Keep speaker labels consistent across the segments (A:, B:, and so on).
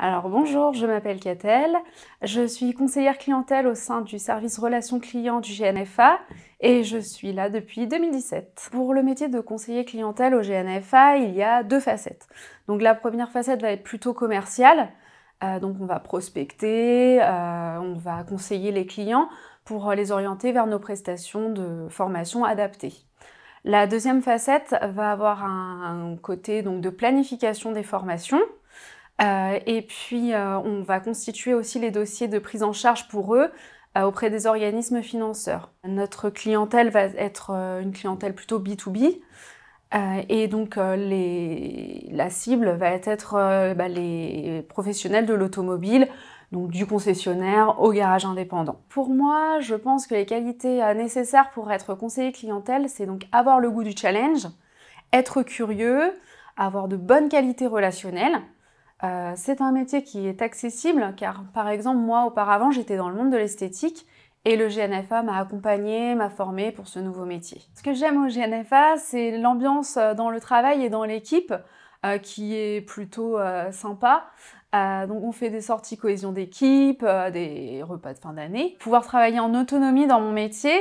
A: Alors bonjour, je m'appelle Catel, je suis conseillère clientèle au sein du service relations clients du GNFA et je suis là depuis 2017. Pour le métier de conseiller clientèle au GNFA, il y a deux facettes. Donc la première facette va être plutôt commerciale, euh, donc on va prospecter, euh, on va conseiller les clients pour les orienter vers nos prestations de formation adaptées. La deuxième facette va avoir un, un côté donc de planification des formations euh, et puis, euh, on va constituer aussi les dossiers de prise en charge pour eux euh, auprès des organismes financeurs. Notre clientèle va être euh, une clientèle plutôt B2B. et donc, la cible va être bah, les professionnels de l'automobile, donc du concessionnaire au garage indépendant. Pour moi, je pense que les qualités nécessaires pour être conseiller clientèle, c'est donc avoir le goût du challenge, être curieux, avoir de bonnes qualités relationnelles, euh, c'est un métier qui est accessible car par exemple moi auparavant j'étais dans le monde de l'esthétique et le GNFA m'a accompagné, m'a formé pour ce nouveau métier. Ce que j'aime au GNFA, c'est l'ambiance euh, dans le travail et dans l'équipe euh, qui est plutôt euh, sympa. donc on fait des sorties cohésion d'équipe, des repas de fin d'année. Pouvoir travailler en autonomie dans mon métier,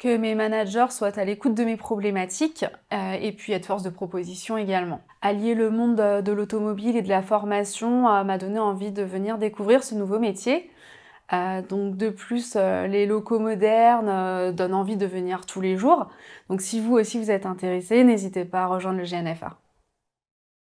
A: que mes managers soient à l'écoute de mes problématiques euh, et puis être force de proposition également. Allier le monde de l'automobile et de la formation euh, m'a donné envie de venir découvrir ce nouveau métier. Euh, donc de plus, les locaux modernes donnent envie de venir tous les jours. Donc si vous aussi vous êtes intéressé, n'hésitez pas à rejoindre le GNFA.